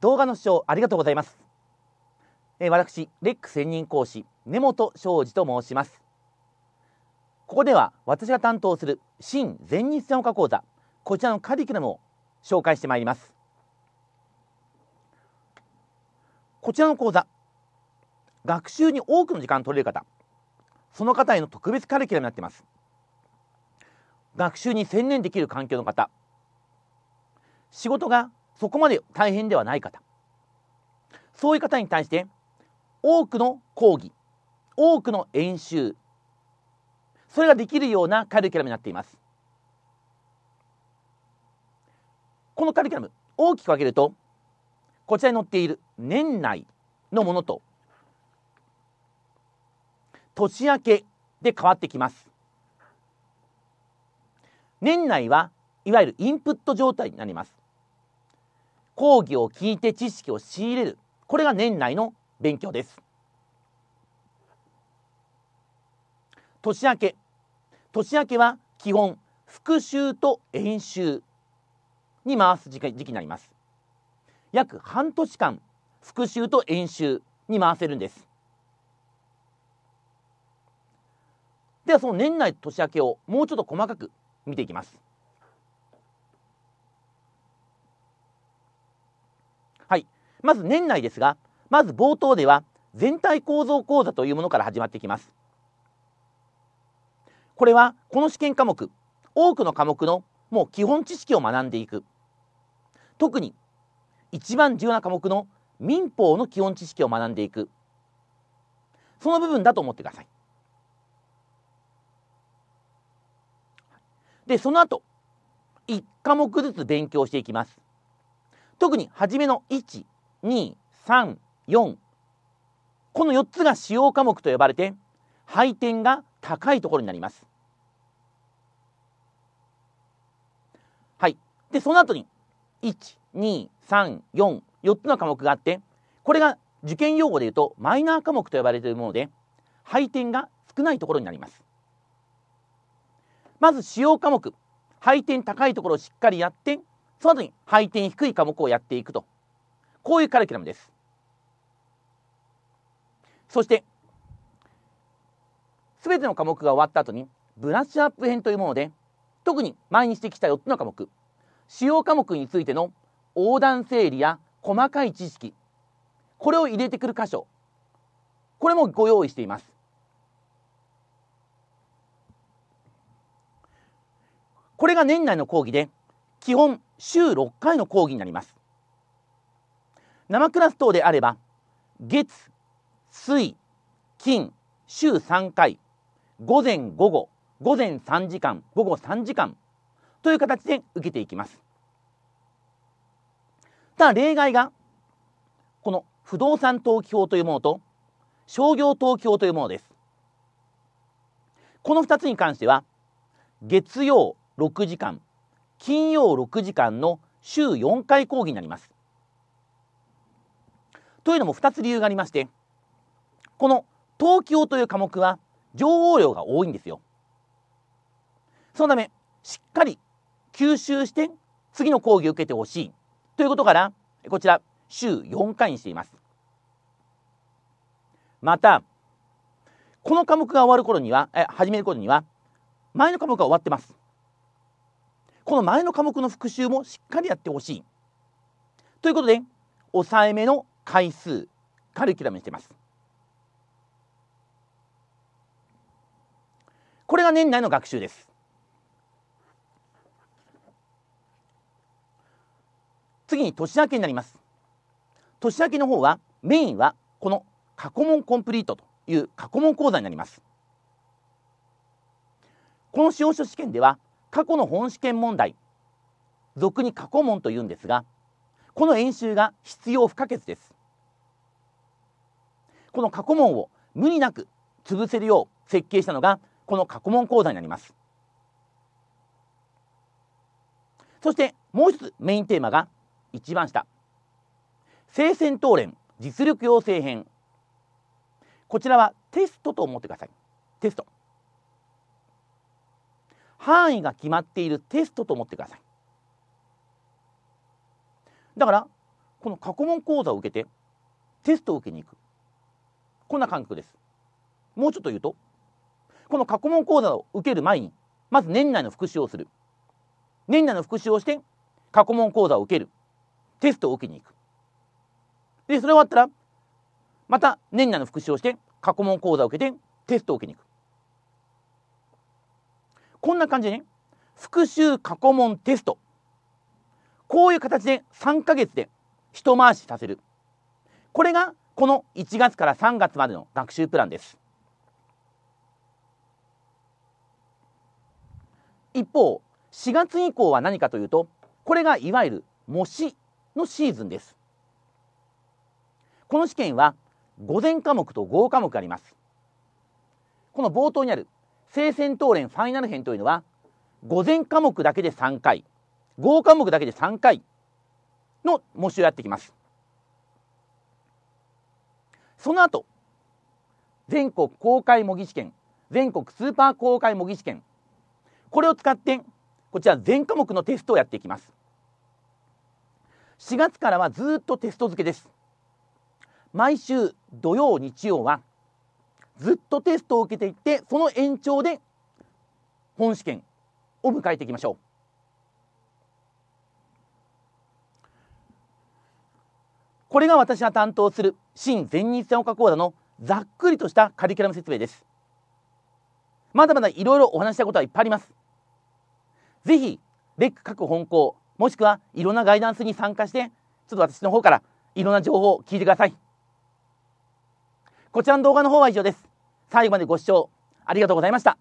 動画の視聴ありがとうございます。え私、レック専任講師、根本昌司と申します。ここでは私が担当する新前日専門講座、こちらのカリキュラムを紹介してまいります。こちらの講座、学習に多くの時間取れる方、その方への特別カリキュラムになっています。学習に専念できる環境の方、仕事がそこまで大変ではない方そういう方に対して多くの講義多くの演習それができるようなカリキュラムになっていますこのカリキュラム大きく分けるとこちらに載っている年内のものと年明けで変わってきます年内はいわゆるインプット状態になります講義を聞いて知識を仕入れる。これが年内の勉強です。年明け。年明けは基本、復習と演習に回す時期になります。約半年間、復習と演習に回せるんです。ではその年内年明けをもうちょっと細かく見ていきます。はい。まず年内ですが、まず冒頭では全体構造講座というものから始まってきます。これはこの試験科目、多くの科目のもう基本知識を学んでいく。特に一番重要な科目の民法の基本知識を学んでいく。その部分だと思ってください。で、その後、1科目ずつ勉強していきます。特に初めの1、2、3、4この4つが主要科目と呼ばれて配点が高いところになります。はい、でその後に12344つの科目があってこれが受験用語でいうとマイナー科目と呼ばれているもので配点が少ないところになりますまず主要科目配点高いところをしっかりやってその後に配点低い科目をやっていくと。こういうカリキュラムです。そして、すべての科目が終わった後に、ブラッシュアップ編というもので、特に前にしてきた4つの科目、主要科目についての横断整理や細かい知識、これを入れてくる箇所、これもご用意しています。これが年内の講義で、基本週6回の講義になります生クラス等であれば月水金週3回午前午後午前3時間午後3時間という形で受けていきますただ例外がこの不動産登記法というものと商業登記法というものですこの2つに関しては月曜6時間金曜6時間の週4回講義になります。というのも2つ理由がありましてこの東京という科目は情報量が多いんですよ。そのためしっかり吸収して次の講義を受けてほしいということからこちら週4回にしています。またこの科目が終わる頃にはえ始める頃には前の科目が終わってます。この前の科目の復習もしっかりやってほしい。ということで、抑えめの回数、カリキュラムにしてます。これが年内の学習です。次に年明けになります。年明けの方は、メインはこの過去問コンプリートという過去問講座になります。この使用書試験では過去の本試験問題俗に過去問というんですがこの演習が必要不可欠ですこの過去問を無理なく潰せるよう設計したのがこの過去問講座になりますそしてもう一つメインテーマが一番下聖戦討論実力養成編こちらはテストと思ってくださいテスト範囲が決まっているテストと思ってくださいだからこの過去問講座を受けてテストを受けに行くこんな感覚ですもうちょっと言うとこの過去問講座を受ける前にまず年内の復習をする年内の復習をして過去問講座を受けるテストを受けに行くでそれ終わったらまた年内の復習をして過去問講座を受けてテストを受けに行くこんな感じでね、復習過去問テスト。こういう形で3ヶ月で一回しさせる。これがこの1月から3月までの学習プランです。一方、4月以降は何かというと、これがいわゆる模試のシーズンです。この試験は午前科目と合科目あります。この冒頭にある聖戦闘連ファイナル編というのは、午前科目だけで3回、合科目だけで3回の模試をやってきます。その後、全国公開模擬試験、全国スーパー公開模擬試験、これを使って、こちら全科目のテストをやっていきます。4月からはずっとテスト付けです。毎週土曜、日曜はずっとテストを受けていってその延長で本試験を迎えていきましょう。これが私が担当する新全日線岡講座のざっくりとしたカリキュラム説明です。まだまだいろいろお話したことはいっぱいあります。ぜひ、レック各本校、もしくはいろんなガイダンスに参加して、ちょっと私の方からいろんな情報を聞いてください。こちらの動画の方は以上です。最後までご視聴ありがとうございました。